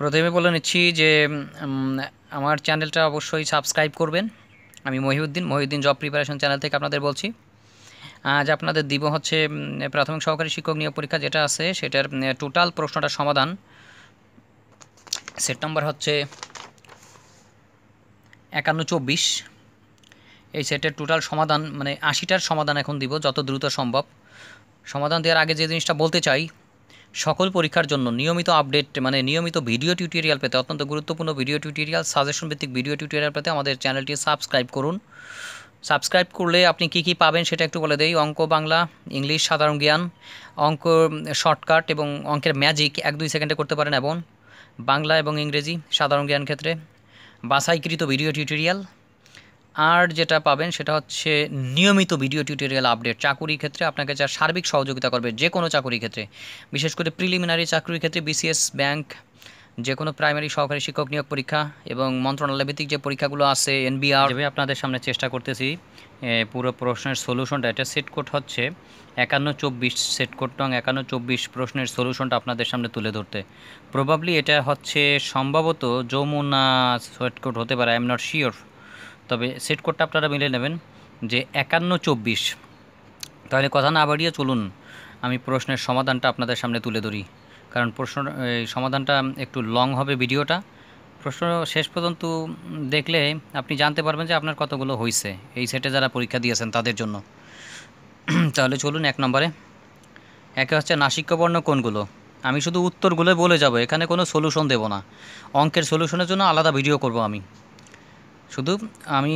প্রথমে বলে নিচ্ছি যে আমার চ্যানেলটা অবশ্যই সাবস্ক্রাইব করবেন আমি Mohiuddin Mohiuddin job preparation channel থেকে আপনাদের বলছি আজ আপনাদের দিব হচ্ছে প্রাথমিক সহকারী শিক্ষক নিয়োগ পরীক্ষা যেটা আছে সেটার টোটাল প্রশ্নটার সমাধান সেট নম্বর হচ্ছে একান্ন চব্বিশ এই সেটের টোটাল সমাধান মানে আশিটার সমাধান এখন দিব যত দ্রুত সম্ভব সমাধান দেওয়ার আগে যে জিনিসটা বলতে চাই সকল পরীক্ষার জন্য নিয়মিত আপডেট মানে নিয়মিত ভিডিও টিউটোরিয়াল পেতে অত্যন্ত গুরুত্বপূর্ণ ভিডিও টিউটোরিয়াল সাজেশন ভিত্তিক ভিডিও টিউটোরিয়াল পেতে আমাদের চ্যানেলটি সাবস্ক্রাইব করুন সাবস্ক্রাইব করলে আপনি কি কি পাবেন সেটা একটু বলে দেই অঙ্ক বাংলা ইংলিশ সাধারণ জ্ঞান অঙ্ক শর্টকাট এবং অঙ্কের ম্যাজিক এক দুই সেকেন্ডে করতে পারেন এবং বাংলা এবং ইংরেজি সাধারণ জ্ঞান ক্ষেত্রে বাসাইকৃত ভিডিও টিউটোরিয়াল আর যেটা পাবেন সেটা হচ্ছে নিয়মিত ভিডিও টিউটোরিয়াল আপডেট চাকুরির ক্ষেত্রে আপনাকে যা সার্বিক সহযোগিতা করবে যে কোনো চাকুরির ক্ষেত্রে বিশেষ করে প্রিলিমিনারি চাকরির ক্ষেত্রে বিসিএস ব্যাংক যে কোনো প্রাইমারি সহকারী শিক্ষক নিয়োগ পরীক্ষা এবং মন্ত্রণালয় ভিত্তিক যে পরীক্ষাগুলো আছে এনবিআর যেভাবে আপনাদের সামনে চেষ্টা করতেছি পুরো প্রশ্নের সলিউশনটা এটা সেট কোড হচ্ছে একান্ন চব্বিশ সেট কোড নং একান্ন চব্বিশ প্রশ্নের সলিউশনটা আপনাদের সামনে তুলে ধরতে প্রবাবলি এটা হচ্ছে সম্ভবত যমুনা সেট কোড হতে পারে আই এম নট শিওর তবে সেট কোডটা আপনারা মিলে নেবেন যে একান্ন চব্বিশ তাহলে কথা না বাড়িয়ে চলুন আমি প্রশ্নের সমাধানটা আপনাদের সামনে তুলে ধরি কারণ প্রশ্ন সমাধানটা একটু লং হবে ভিডিওটা প্রশ্ন শেষ পর্যন্ত দেখলে আপনি জানতে পারবেন যে আপনার কতগুলো হয়েছে এই সেটে যারা পরীক্ষা দিয়েছেন তাদের জন্য তাহলে চলুন এক নম্বরে একে হচ্ছে নাসিক্যবর্ণ কোনগুলো আমি শুধু উত্তরগুলো বলে যাব এখানে কোনো সলিউশন দেব না অঙ্কের সলিউশনের জন্য আলাদা ভিডিও করব আমি শুধু আমি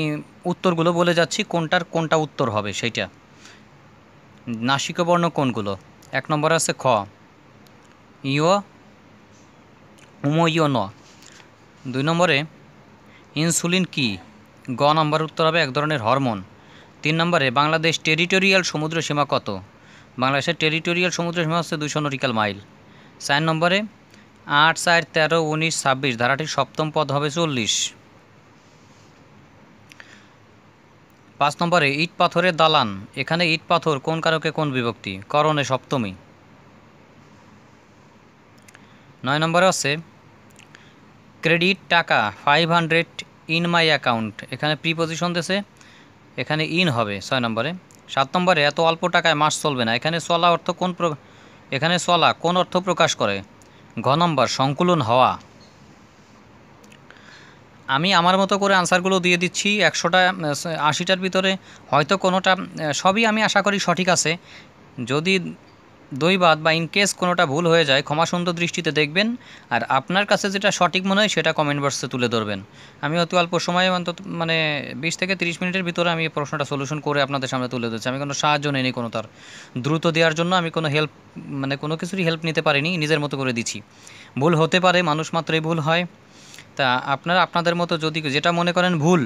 উত্তরগুলো বলে যাচ্ছি কোনটার কোনটা উত্তর হবে সেইটা নাসিকবর্ণ কোনগুলো এক নম্বর আছে খ ইয় উম ইয় ন দুই নম্বরে ইনসুলিন কি গ নম্বর উত্তর হবে এক ধরনের হরমোন তিন নম্বরে বাংলাদেশ টেরিটোরিয়াল সমুদ্র সীমা কত বাংলাদেশের টেরিটোরিয়াল সমুদ্র সীমা হচ্ছে দুশো নটিক্যাল মাইল চার নম্বরে আট চার তেরো উনিশ ছাব্বিশ ধারাটির সপ্তম পদ হবে চল্লিশ পাঁচ নম্বরে ইট পাথরের দালান এখানে ইট পাথর কোন কারকে কোন বিভক্তি করণে সপ্তমী নয় নম্বরে আছে ক্রেডিট টাকা five hundred in my account এখানে প্রিপোজিশন দেশে এখানে ইন হবে ছয় নম্বরে সাত নম্বরে এত অল্প টাকায় মাস চলবে না এখানে চলা অর্থ কোন এখানে চলা কোন অর্থ প্রকাশ করে ঘ নম্বর সংকুলন হওয়া আমি আমার মতো করে আনসারগুলো দিয়ে দিচ্ছি একশোটা আশিটার ভিতরে হয়তো কোনোটা সবই আমি আশা করি সঠিক আছে যদি দৈবাদ বা ইনকেস কোনোটা ভুল হয়ে যায় ক্ষমা সুন্দর দৃষ্টিতে দেখবেন আর আপনার কাছে যেটা সঠিক মনে হয় সেটা কমেন্ট বক্সে তুলে ধরবেন আমি অতি অল্প সময়ে অন্তত মানে বিশ থেকে তিরিশ মিনিটের ভিতরে আমি প্রশ্নটা সলিউশন করে আপনাদের সামনে তুলে ধরছি আমি কোনো সাহায্য নেইনি কোনো তার দ্রুত দেওয়ার জন্য আমি কোনো হেল্প মানে কোনো কিছুরই হেল্প নিতে পারিনি নিজের মতো করে দিচ্ছি ভুল হতে পারে মানুষ মাত্রই ভুল হয় তা আপনারা আপনাদের মতো যদি যেটা মনে করেন ভুল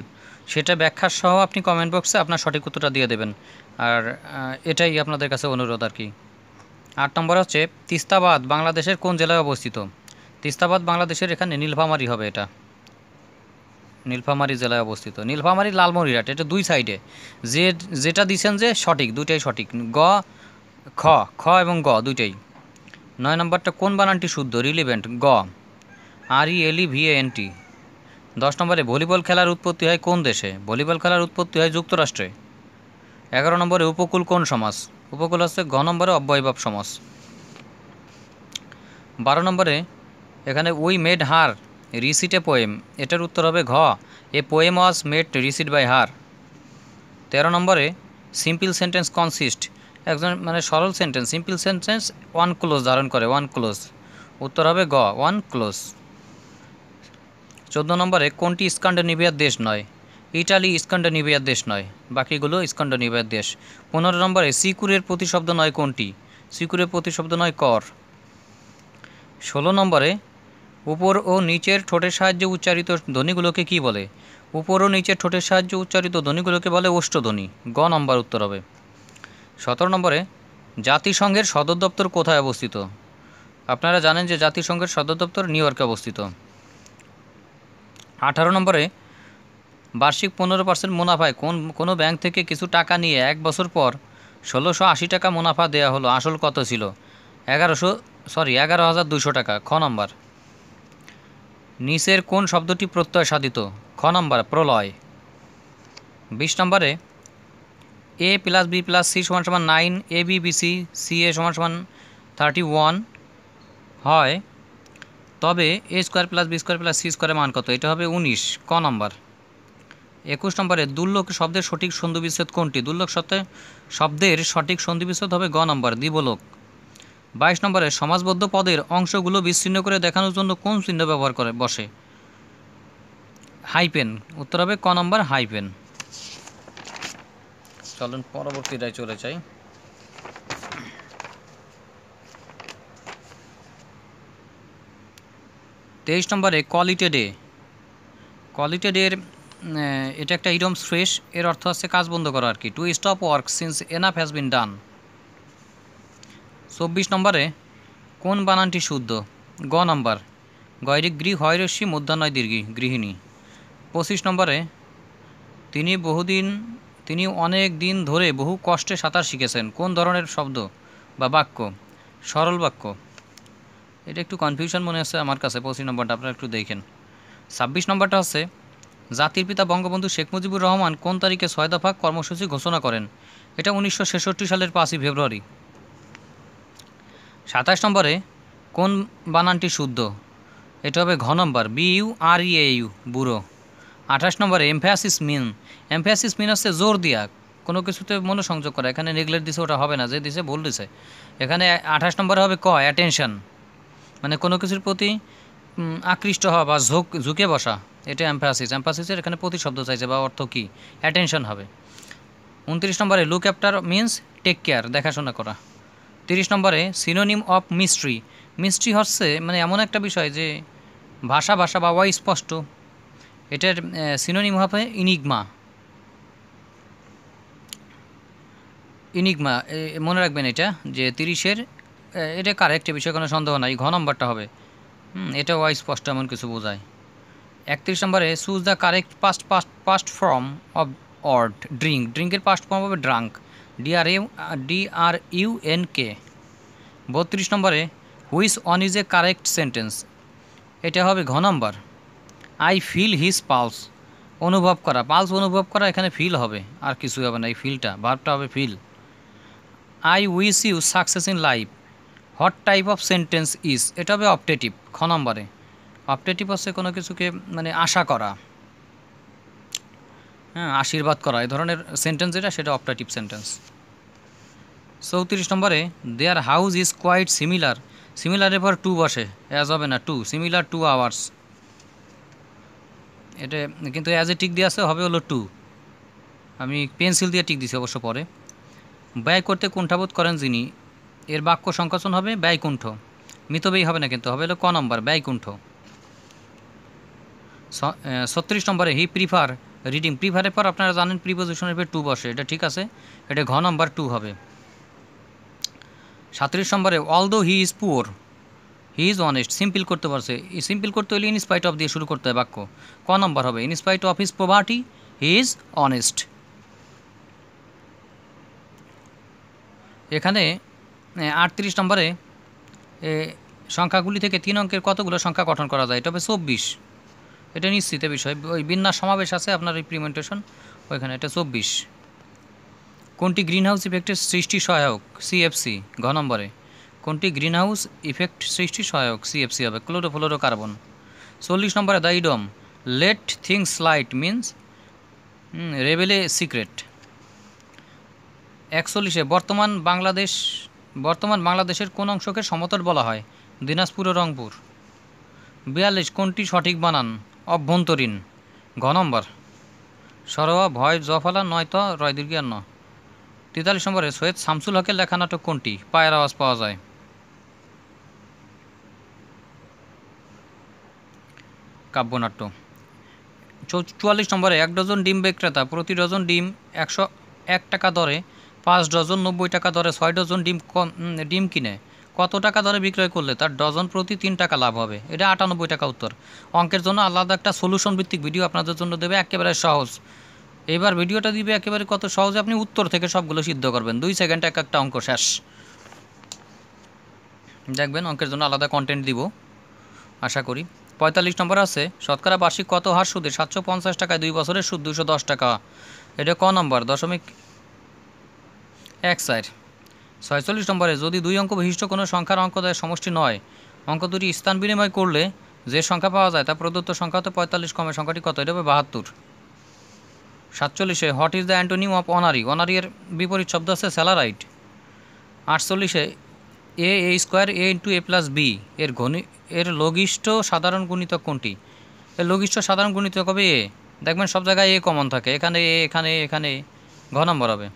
সেটা ব্যাখ্যার সহ আপনি কমেন্ট বক্সে আপনার সঠিক উত্তরটা দিয়ে দেবেন আর এটাই আপনাদের কাছে অনুরোধ আর কি আট নম্বর হচ্ছে তিস্তাবাদ বাংলাদেশের কোন জেলায় অবস্থিত তিস্তাবাদ বাংলাদেশের এখানে নীলফামারি হবে এটা নীলফামারি জেলায় অবস্থিত নীলফামারি লালমরিরাট এটা দুই সাইডে যে যেটা দিচ্ছেন যে সঠিক দুইটাই সঠিক গ খ খ এবং গ দুইটাই নয় নম্বরটা কোন বানানটি শুদ্ধ রিলিভেন্ট গ আর ই এল ই ভি এন টি দশ নম্বরে ভলিবল খেলার উৎপত্তি হয় কোন দেশে ভলিবল খেলার উৎপত্তি হয় যুক্তরাষ্ট্রে এগারো নম্বরে উপকূল কোন সমাস উপকূল হচ্ছে ঘ নম্বরে অব্যয়ভাব সমাস বারো নম্বরে এখানে we made her recite a poem এটার উত্তর হবে ঘ a poem was made recite by her তেরো নম্বরে সিম্পল সেন্টেন্স কনসিস্ট একজন মানে সরল sentence simple sentence one clause ধারণ করে ওয়ান ক্লোজ উত্তর হবে গ ওয়ান ক্লোজ চোদ্দো নম্বরে কোনটি নিবিয়ার দেশ নয় ইটালি নিবিয়ার দেশ নয় বাকিগুলো নিবিয়ার দেশ পনেরো নম্বরে সিকুরের প্রতিশব্দ নয় কোনটি সিকুরের প্রতিশব্দ নয় কর ষোলো নম্বরে উপর ও নিচের ঠোঁটের সাহায্যে উচ্চারিত ধ্বনিগুলোকে কি বলে উপর ও নিচের ঠোঁটের সাহায্যে উচ্চারিত ধ্বনিগুলোকে বলে অষ্টধ্বনি গ নম্বর উত্তর হবে সতেরো নম্বরে জাতিসংঘের সদর দপ্তর কোথায় অবস্থিত আপনারা জানেন যে জাতিসংঘের সদর দপ্তর নিউ ইয়র্কে অবস্থিত আঠারো নম্বরে বার্ষিক পনেরো পার্সেন্ট মুনাফায় কোন কোনো ব্যাংক থেকে কিছু টাকা নিয়ে এক বছর পর ষোলোশো আশি টাকা মুনাফা দেয়া হলো আসল কত ছিল এগারোশো সরি এগারো হাজার দুশো টাকা খ নম্বর নিচের কোন শব্দটি প্রত্যয় সাধিত খ নম্বর প্রলয় বিশ নম্বরে A plus B plus C সমান সমান nine A B B C C A সমান সমান থার্টি ওয়ান হয় তবে A square plus B square plus C স্কোয়ারের মান কত এটা হবে উনিশ ক নম্বর একুশ নম্বরে দুর্লক শব্দের সঠিক বিচ্ছেদ কোনটি দুর্লক সত্ত্বে শব্দের সঠিক বিচ্ছেদ হবে গ নম্বর দিবলোক বাইশ নম্বরে সমাজবদ্ধ পদের অংশগুলো বিচ্ছিন্ন করে দেখানোর জন্য কোন চিহ্ন ব্যবহার করে বসে হাইপেন উত্তর হবে ক নম্বর হাইপেন চলুন পরবর্তীটায় চলে যাই তেইশ নম্বরে কোয়ালিটেডে কোয়ালিটেডের এটা একটা ইডম ফ্রেশ এর অর্থ হচ্ছে কাজ বন্ধ করা আর কি to stop work since enough has been done চব্বিশ নম্বরে কোন বানানটি শুদ্ধ গ নম্বর গয়রি গৃহ হয়রসি মধ্যাহ্নয় দীর্ঘী গৃহিণী পঁচিশ নম্বরে তিনি বহুদিন তিনি অনেক দিন ধরে বহু কষ্টে সাঁতার শিখেছেন কোন ধরনের শব্দ বা বাক্য সরল বাক্য এটা একটু কনফিউশন মনে হচ্ছে আমার কাছে পঁচিশ নম্বরটা আপনারা একটু দেখেন ছাব্বিশ নম্বরটা আছে জাতির পিতা বঙ্গবন্ধু শেখ মুজিবুর রহমান কোন তারিখে ছয় দফা কর্মসূচি ঘোষণা করেন এটা উনিশশো সালের পাঁচই ফেব্রুয়ারি সাতাশ নম্বরে কোন বানানটি শুদ্ধ এটা হবে ঘ নম্বর B U U R E U bureau আঠাশ নম্বরে এমফ্যাসিস মিন এমফ্যাসিস মিন হচ্ছে জোর দিয়া কোনো কিছুতে মনোসংযোগ করা এখানে নেগলেট দিছে ওটা হবে না যে দিছে ভুল দিছে এখানে আঠাশ নম্বরে হবে ক অ্যাটেনশন মানে কোনো কিছুর প্রতি আকৃষ্ট হওয়া বা ঝোঁক ঝুঁকে বসা এটা অ্যাম্পাসিস অ্যাম্পাসিসের এখানে প্রতি শব্দ চাইছে বা অর্থ কী অ্যাটেনশন হবে উনত্রিশ নম্বরে look after means take care দেখাশোনা করা তিরিশ নম্বরে সিনোনিম অফ মিস্ট্রি মিস্ট্রি হচ্ছে মানে এমন একটা বিষয় যে ভাষা ভাষা বা স্পষ্ট এটার সিনোনিম হবে ইনিগমা ইনিগমা মনে রাখবেন এটা যে তিরিশের এটা একটি বিষয়ে কোনো সন্দেহ নাই ঘ নম্বরটা হবে হুম এটাও স্পষ্ট এমন কিছু বোঝায় একত্রিশ নম্বরে choose the correct past past past form of word drink ড্রিঙ্কের পাস্ট ফর্ম হবে drank D R M D R U N K বত্রিশ নম্বরে which one is a correct sentence এটা হবে ঘ নম্বর আই ফিল হিস পালস অনুভব করা পালস অনুভব করা এখানে ফিল হবে আর কিছু হবে না এই ফিলটা ভাবটা হবে feel I wish you success in life what type of sentence is এটা হবে অপটেটিভ খ নম্বরে অপটেটিভ হচ্ছে কোনো কিছুকে মানে আশা করা হ্যাঁ আশীর্বাদ করা এই ধরনের সেন্টেন্স যেটা সেটা অপটেটিভ সেন্টেন্স চৌত্রিশ নম্বরে their house is quite similar সিমিলারের পর টু বসে অ্যাজ হবে না টু সিমিলার টু আওয়ার্স এটা কিন্তু অ্যাজ এ টিক দিয়ে আসে হবে হলো টু আমি পেন্সিল দিয়ে টিক দিছি অবশ্য পরে ব্যয় করতে কুণ্ঠাবোধ করেন যিনি এর বাক্য সংকোচন হবে ব্যয়কুণ্ঠ মিতব্যয়ী হবে না কিন্তু হবে হলো ক নম্বর ব্যয়কুণ্ঠ ছত্রিশ নম্বরে হি প্রিফার রিডিং প্রিফারের পর আপনারা জানেন প্রিপোজিশনের পর টু বসে এটা ঠিক আছে এটা ঘ নম্বর টু হবে সাঁত্রিশ নম্বরে although he is poor he is honest simple করতে পারছে সিম্পল করতে হলে ইনস্পাইট অফ দিয়ে শুরু করতে হয় বাক্য ক নম্বর হবে in spite of his poverty he is honest এখানে আটত্রিশ নম্বরে সংখ্যাগুলি থেকে তিন অঙ্কের কতগুলো সংখ্যা গঠন করা যায় এটা হবে চব্বিশ এটা নিশ্চিত বিষয় ওই বিন্যাস সমাবেশ আছে আপনার এই ওইখানে এটা চব্বিশ কোনটি গ্রিনহাউস ইফেক্টের সৃষ্টি সহায়ক সিএফসি ঘ নম্বরে কোনটি গ্রিনহাউস ইফেক্ট সৃষ্টি সহায়ক সিএফসি হবে ক্লোরোফ্লোরো কার্বন চল্লিশ নম্বরে the idiom let things light means রেবেলে সিক্রেট একচল্লিশে বর্তমান বাংলাদেশ বর্তমান বাংলাদেশের কোন অংশকে সমতল বলা হয় দিনাজপুর ও রংপুর বিয়াল্লিশ কোনটি সঠিক বানান অভ্যন্তরীণ ঘ নম্বর সরোয়া ভয় জফলা নয়ত রয় দীর্ঘান্ন তেতাল্লিশ নম্বরে সৈয়দ শামসুল হকের লেখা নাটক কোনটি পায়ের আওয়াজ পাওয়া যায় কাব্যনাট্য চুয়াল্লিশ নম্বরে এক ডজন ডিম বিক্রেতা প্রতি ডজন ডিম একশো এক টাকা দরে পাঁচ ডজন নব্বই টাকা দরে ছয় ডজন ডিম ডিম কিনে কত টাকা দরে বিক্রয় করলে তার ডজন প্রতি তিন টাকা লাভ হবে এটা আটানব্বই টাকা উত্তর অঙ্কের জন্য আলাদা একটা সলিউশন ভিত্তিক ভিডিও আপনাদের জন্য দেবে একেবারে সহজ এবার ভিডিওটা দিবে একেবারে কত সহজে আপনি উত্তর থেকে সবগুলো সিদ্ধ করবেন দুই সেকেন্ড এক একটা অঙ্ক শেষ দেখবেন অঙ্কের জন্য আলাদা কন্টেন্ট দিব আশা করি পঁয়তাল্লিশ নম্বর আছে শতকরা বার্ষিক কত হার সুদে সাতশো পঞ্চাশ টাকায় দুই বছরের সুদ দুশো দশ টাকা এটা ক নম্বর দশমিক এক সাইড ছয়চল্লিশ নম্বরে যদি দুই অঙ্ক বিশিষ্ট কোনো সংখ্যার অঙ্ক দেয় সমষ্টি নয় অঙ্ক দুটি স্থান বিনিময় করলে যে সংখ্যা পাওয়া যায় তা প্রদত্ত সংখ্যা তো পঁয়তাল্লিশ কমে সংখ্যাটি কত এটা হবে বাহাত্তর সাতচল্লিশে what is the antonym of honorary অনারিয়ের বিপরীত শব্দ আছে স্যালারাইট আটচল্লিশে A A square A into A plus B এর ঘনি এর লঘিষ্ঠ সাধারণ গুণিতক কোনটি এর লঘিষ্ঠ সাধারণ গুণিতক হবে এ দেখবেন সব জায়গায় এ কমন থাকে এখানে এ এখানে এখানে ঘ নম্বর হবে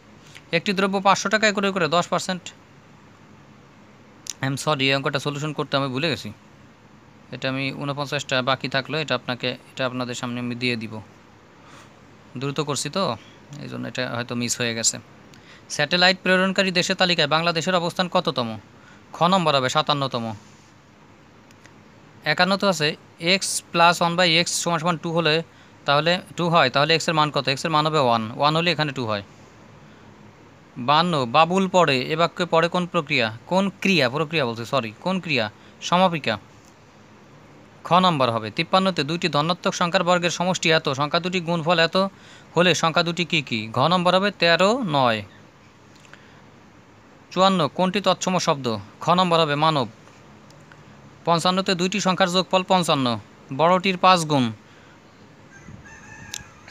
একটি দ্রব্য পাঁচশো টাকায় করে করে দশ পার্সেন্ট আই এম সরি এই অঙ্কটা সলিউশন করতে আমি ভুলে গেছি এটা আমি ঊনপঞ্চাশটা বাকি থাকলো এটা আপনাকে এটা আপনাদের সামনে আমি দিয়ে দিব দ্রুত করছি তো এই জন্য এটা হয়তো মিস হয়ে গেছে স্যাটেলাইট প্রেরণকারী দেশের তালিকায় বাংলাদেশের অবস্থান কততম খ নম্বর হবে সাতান্নতম একান্নত আছে X plus one by X সমান সমান টু হলে তাহলে টু হয় তাহলে এক্সের মান কত এক্সের মান হবে ওয়ান ওয়ান হলে এখানে টু হয় বান্ন বাবুল পরে এ বাক্যে পড়ে কোন প্রক্রিয়া কোন ক্রিয়া প্রক্রিয়া বলছে সরি কোন ক্রিয়া সমাপিকা খ নম্বর হবে তিপ্পান্নতে দুইটি ধনাত্মক সংখ্যার বর্গের সমষ্টি এত সংখ্যা দুটি গুণফল এত হলে সংখ্যা দুটি কি কি ঘ নম্বর হবে তেরো নয় চুয়ান্ন কোনটি তৎসম শব্দ খ নম্বর হবে মানব পঞ্চান্নতে দুইটি সংখ্যার যোগফল পঞ্চান্ন বড়টির পাঁচ গুণ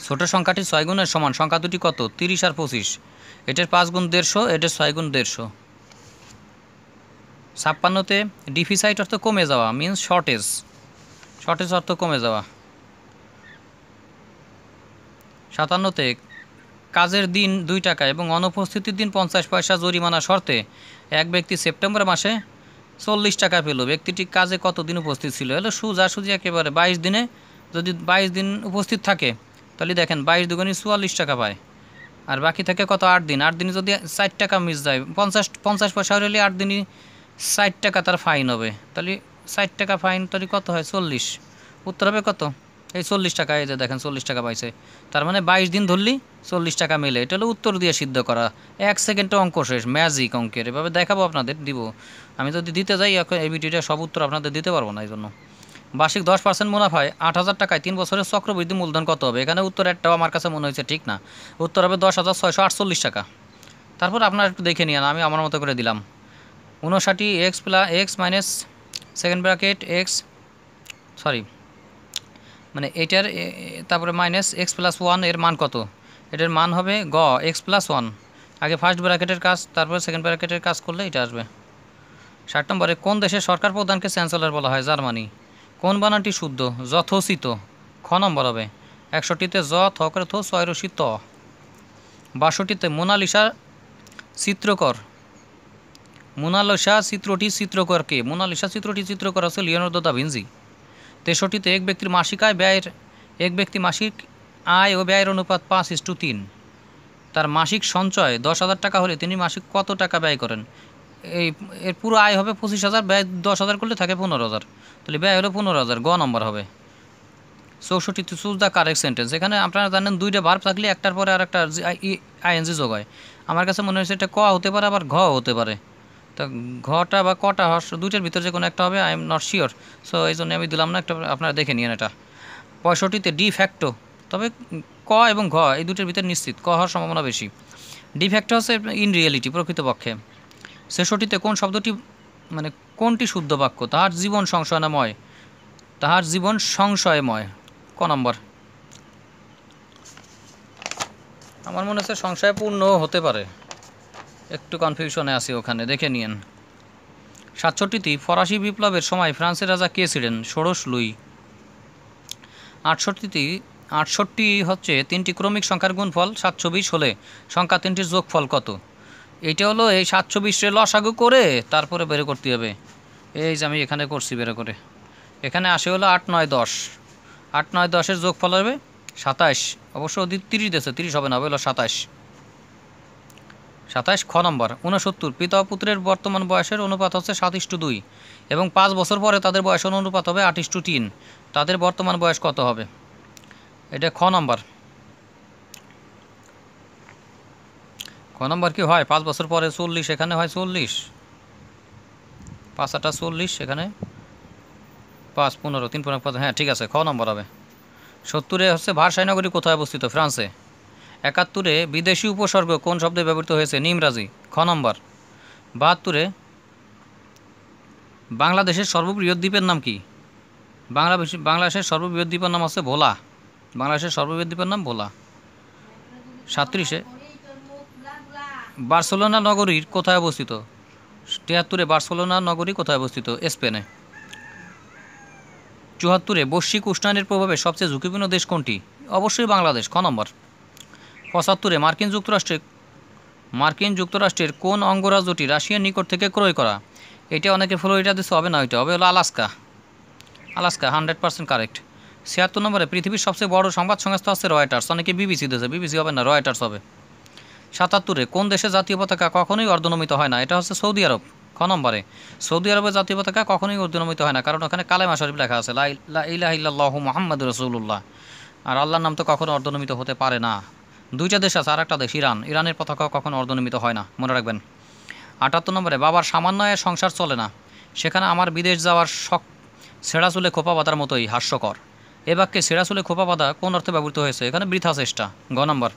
ছোট সংখ্যাটি ছয় গুণের সমান সংখ্যা দুটি কত তিরিশ আর পঁচিশ এটার পাঁচ গুণ দেড়শো এটার ছয় গুণ দেড়শো ছাপ্পান্নতে ডিফিসাইট অর্থ কমে যাওয়া মিন্স শর্টেজ শর্টেজ অর্থ কমে যাওয়া সাতান্নতে কাজের দিন দুই টাকা এবং অনুপস্থিতির দিন পঞ্চাশ পয়সা জরিমানা শর্তে এক ব্যক্তি সেপ্টেম্বর মাসে চল্লিশ টাকা পেল ব্যক্তিটি কাজে কত দিন উপস্থিত ছিল এলো সুজি একেবারে বাইশ দিনে যদি বাইশ দিন উপস্থিত থাকে তাহলে দেখেন বাইশ দুগুণে চুয়াল্লিশ টাকা পায় আর বাকি থাকে কত আট দিন আট দিনে যদি ষাট টাকা মিস যায় পঞ্চাশ পঞ্চাশ পয়সা হলে আট দিনই ষাট টাকা তার ফাইন হবে তাহলে ষাট টাকা ফাইন তাহলে কত হয় চল্লিশ উত্তর হবে কত এই চল্লিশ টাকা এই যে দেখেন চল্লিশ টাকা পাইছে তার মানে বাইশ দিন ধরলি চল্লিশ টাকা মেলে এটা হলো উত্তর দিয়ে সিদ্ধ করা এক সেকেন্ডে অঙ্ক শেষ ম্যাজিক অঙ্কের এভাবে দেখাবো আপনাদের দিব আমি যদি দিতে যাই এখন এই ভিডিওটা সব উত্তর আপনাদের দিতে পারবো না এই জন্য বার্ষিক দশ পার্সেন্ট মুনাফায় আট হাজার টাকায় তিন বছরের চক্রবৃদ্ধি মূলধন কত হবে এখানে উত্তর একটাও আমার কাছে মনে হয়েছে ঠিক না উত্তর হবে দশ হাজার ছয়শো আটচল্লিশ টাকা তারপর আপনারা একটু দেখে নিন আমি আমার মতো করে দিলাম উনষাটি X plus X minus second bracket X sorry মানে এটার তারপরে মাইনাস এক্স প্লাস ওয়ান এর মান কত এটার মান হবে গ এক্স প্লাস ওয়ান আগে ফার্স্ট ব্র্যাকেটের কাজ তারপরে সেকেন্ড ব্র্যাকেটের কাজ করলে এটা আসবে ষাট নম্বরে কোন দেশের সরকার প্রধানকে চ্যান্সেলর বলা হয় জার্মানি কোন বানানটি শুদ্ধ যথোচিত খ নম্বর হবে একষট্টিতে জ থ করে থ ছয়রসি ত বাষট্টিতে মোনালিসা চিত্রকর মোনালিসা চিত্রটি চিত্রকরকে মোনালিসা চিত্রটি চিত্রকর আছে লিওনার্দো দা ভিনজি তেষট্টিতে এক ব্যক্তির মাসিক আয় ব্যয়ের এক ব্যক্তি মাসিক আয় ও ব্যয়ের অনুপাত পাঁচ ইস্টু তিন তার মাসিক সঞ্চয় দশ হাজার টাকা হলে তিনি মাসিক কত টাকা ব্যয় করেন এই এর পুরো আয় হবে পঁচিশ হাজার ব্যয় দশ হাজার করলে থাকে পনেরো হাজার তাহলে ব্যয় হলো পনেরো হাজার গ নম্বর হবে চৌষট্টি to choose the correct sentence এখানে আপনারা জানেন দুইটা ভার্ব থাকলে একটার পরে আর একটা আইএনজি যোগ হয় আমার কাছে মনে হয়েছে এটা ক হতে পারে আবার ঘ হতে পারে তো ঘটা বা কটা হস দুইটার ভিতরে যে কোনো একটা হবে I am not sure so এই জন্য আমি দিলাম না একটা আপনারা দেখে নিন এটা পঁয়ষট্টিতে ডি ফ্যাক্টো তবে ক এবং ঘ এই দুটোর ভিতরে নিশ্চিত ক হওয়ার সম্ভাবনা বেশি ডি ফ্যাক্টো হচ্ছে ইন রিয়েলিটি প্রকৃতপক্ষে ছেষট্টিতে কোন শব্দটি মানে কোনটি শুদ্ধ বাক্য তাহার জীবন সংশয়নাময় তাহার জীবন সংশয়ময় ক নম্বর আমার মনে হচ্ছে সংশয়পূর্ণ হতে পারে একটু কনফিউশনে আছি ওখানে দেখে নিন সাতষট্টিতে ফরাসি বিপ্লবের সময় ফ্রান্সের রাজা কে ছিলেন ষোড়শ লুই আটষট্টিতে আটষট্টি হচ্ছে তিনটি ক্রমিক সংখ্যার গুণফল সাতশো বিশ হলে সংখ্যা তিনটির যোগফল কত এটা হলো এই সাতশো বিশ লসাগু করে তারপরে বের করতে হবে এই যে আমি এখানে করছি বের করে এখানে আসে হলো আট নয় দশ আট নয় দশের যোগ ফল হবে সাতাশ অবশ্য অধিক তিরিশ দেশে তিরিশ হবে না হলো সাতাশ সাতাশ খ নম্বর ঊনসত্তর পিতা পুত্রের বর্তমান বয়সের অনুপাত হচ্ছে সাত ইস্টু দুই এবং পাঁচ বছর পরে তাদের বয়সের অনুপাত হবে আট ইস্টু তিন তাদের বর্তমান বয়স কত হবে এটা খ নম্বর ক নম্বর কি হয় পাঁচ বছর পরে চল্লিশ এখানে হয় চল্লিশ পাঁচ আটা চল্লিশ এখানে পাঁচ পনেরো তিন পনেরো পাঁচ হ্যাঁ ঠিক আছে খ নম্বর হবে সত্তরে হচ্ছে ভারসাইনগরী কোথায় অবস্থিত ফ্রান্সে একাত্তরে বিদেশি উপসর্গ কোন শব্দে ব্যবহৃত হয়েছে নিমরাজি খ নম্বর বাহাত্তরে বাংলাদেশের সর্ববৃহৎ দ্বীপের নাম কি বাংলাদেশ বাংলাদেশের সর্ববৃহৎ দ্বীপের নাম আছে ভোলা বাংলাদেশের সর্ববৃহৎ দ্বীপের নাম ভোলা সাত্রিশে বার্সেলোনা নগরীর কোথায় অবস্থিত তিয়াত্তরে বার্সেলোনা নগরী কোথায় অবস্থিত স্পেনে চুয়াত্তরে বৈশ্বিক উষ্ণায়নের প্রভাবে সবচেয়ে ঝুঁকিপূর্ণ দেশ কোনটি অবশ্যই বাংলাদেশ ক নম্বর পঁচাত্তরে মার্কিন যুক্তরাষ্ট্রে মার্কিন যুক্তরাষ্ট্রের কোন অঙ্গরাজ্যটি রাশিয়ার নিকট থেকে ক্রয় করা এটা অনেকে ফ্লোরিডা দেশ হবে না ওইটা হবে হলো Alaska Alaska hundred percent correct ছিয়াত্তর নম্বরে পৃথিবীর সবচেয়ে বড় সংবাদ সংস্থা আছে রয়টার্স অনেকে বিবিসি দেশে বিবিসি হবে না রয়টার্স হবে সাতাত্তরে কোন দেশে জাতীয় পতাকা কখনোই অর্ধনমিত হয় না এটা হচ্ছে সৌদি আরব খ নম্বরে সৌদি আরবের জাতীয় পতাকা কখনোই অর্ধনমিত হয় না কারণ ওখানে কালেমা শরীফ লেখা আছে লাহ মোহাম্মদ রসুল্লাহ আর আল্লাহর নাম তো কখনো অর্ধনমিত হতে পারে না দুইটা দেশ আছে আর একটা দেশ ইরান ইরানের পতাকা কখনো অর্ধনমিত হয় না মনে রাখবেন আটাত্তর নম্বরে বাবার সামান্য সংসার চলে না সেখানে আমার বিদেশ যাওয়ার শখ ছেঁড়া চুলে খোপা বাঁধার মতোই হাস্যকর এ বাক্যে ছেড়াচুলে চুলে খোপা বাঁধা কোন অর্থে ব্যবহৃত হয়েছে এখানে বৃথা চেষ্টা গ নম্বর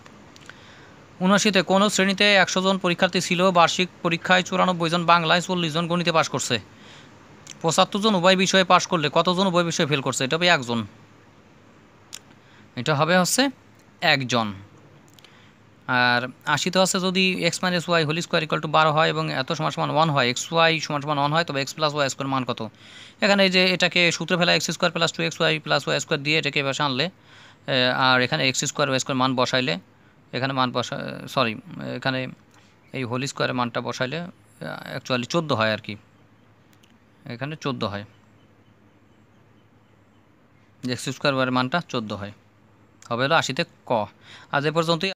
উনআশিতে কোন শ্রেণীতে একশো জন পরীক্ষার্থী ছিল বার্ষিক পরীক্ষায় চুরানব্বই জন বাংলায় চল্লিশ জন গণিতে পাশ করছে পঁচাত্তর জন উভয় বিষয়ে পাশ করলে কতজন উভয় বিষয়ে ফেল করছে এটা হবে একজন এটা হবে হচ্ছে একজন আর আশিতে হচ্ছে যদি X minus Y whole square equal to বারো হয় এবং এত সমান সমান ওয়ান হয় এক্স ওয়াই সমান সমান ওয়ান হয় তবে এক্স প্লাস ওয়াই স্কোয়ার মান কত এখানে যে এটাকে সূত্রে ফেলা X square plus two X Y plus Y square দিয়ে এটাকে এবার আনলে আর এখানে এক্স স্কোয়ার ওয়াই স্কোয়ার মান বসাইলে এখানে মান বসা সরি এখানে এই হোল স্কোয়ারের মানটা বসাইলে অ্যাকচুয়ালি চোদ্দো হয় আর কি এখানে চোদ্দো হয় এক্স স্কোয়ার মানটা চোদ্দো হয় হবে হলো আশিতে ক আজ এ পর্যন্তই